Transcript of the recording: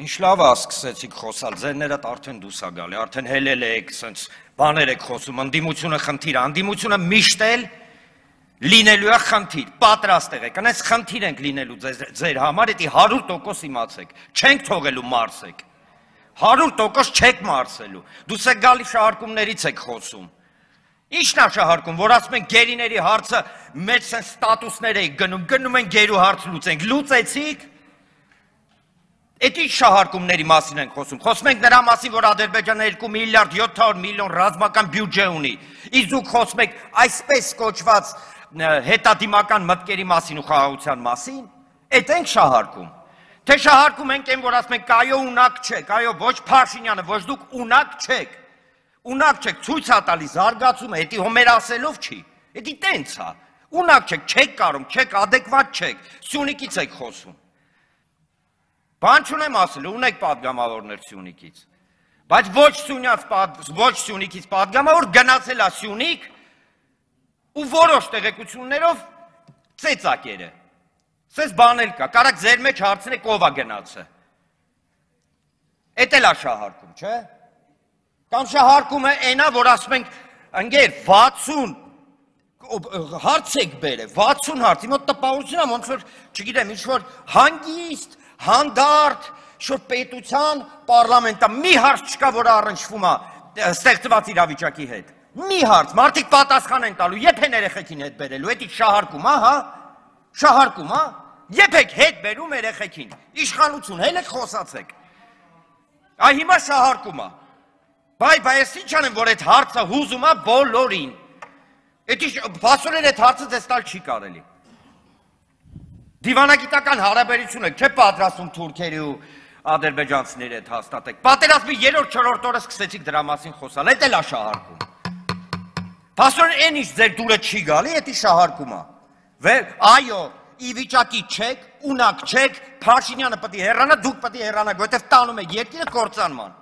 Ինչ լավ է սկսեցիք խոսալ, ձերներդ արդեն դուս է գալի, արդեն հելել եք, սենց բաներ եք խոսում, ընդդիմությունը խնդիր է, ընդդիմությունը միշտ էլ լինելու է խնդիր, պատրաստ եղեք, անես խնդիր ենք լինելու ձեր համար, էտի 100% իմացեք, չենք թողելու մարսեք, 100% չեք մարսելու, դուս եք գալի շահարկումներից եք խոսում, Ինչն է շահարկում, որ ասում են գերիների հարցը մեծ սեն ստատուսներ էի գնում, գնում են գերու հարց լուծենք, լուծեցիք, լուծ Էդ ինչ շահարկումների մասին ենք խոսում։ Խոսում ենք նրա մասին, որ Ադրբեջանը 2 միլիարդ 700 միլիոն ռազմական բյուջե ունի։ Իսկ դուք խոսում եք այսպես կոչված հետադիմական մտքերի մասին ու խաղաղության մասին։ Էդ ենք շահարկում։ Թե շահարկում ենք այն, որ ասում ենք այո ունակ չեք, այո ոչ Փաշինյանը, ոչ դուք ունակ չեք։ Ունակ չեք, ցույց է տալի զարգացումը, դա հոմեր ասելով չի։ Դա տենց է։ Ունակ չեք, չեք կարող, չեք ադեկվատ չեք։ Սյունիկից եք խոսում։ Բան չունեմ ասել, ունեք падգամավորներ Սյունիքից։ Բայց ոչ Սյունյաց ոչ Սյունիքից падգամավոր գնացել է Սյունիք ու որոշ տեղեկություններով ծեծակերը։ Սես բանել կա, կարակ ձեր մեջ հարցնեք ով է գնացը։ Էդ էլ է շահարկում, չէ՞։ Կամ շահարկումը այնա, որ ասում ենք, ընկեր 60 հարց եք բերել, 60 հարց։ Իմոտ տպավորությունա ոնց որ, չգիտեմ, ինչ որ հանգիստ հանդարտ շուտ պետության պարլամենտը մի հարց չկա, որը առնչվում է ստեղծված իրավիճակի հետ։ Մի հարց, մարդիկ պատասխան են տալու, եթե երեխեքին հետ բերելու, էդի շահարկում, հա, շահարկում, հա, Եփեք հետ բերում երեխեքին։ Իշխանություն, հենց խոսացեք։ Այ հիմա շահարկում է։ Բայ, բայ, ես ինչ անեմ, որ այդ հարցը հուզում է բոլորին։ Էդի բասորեն այդ հարցը ձեզ տալ չի կարելի։ Դիվանագիտական հարաբերությունը չէ պատրաստում թուրքերի ու ադրբեջանցիների հետ հաստատեք։ Պատերազմի 3-4 օրը սկսեցիք դրա մասին խոսալ, այդ էլ է շահարկում։ Փաստորեն այն ինչ ձեր դուրը չի գալի, դա շահարկում է։ Վեր, այո, ի վիճակի չեք, ունակ չեք, Փաշինյանը պետք է հեռանա, դուք պետք է հեռանաք, որովհետև տանում եք երկիրը կործանման։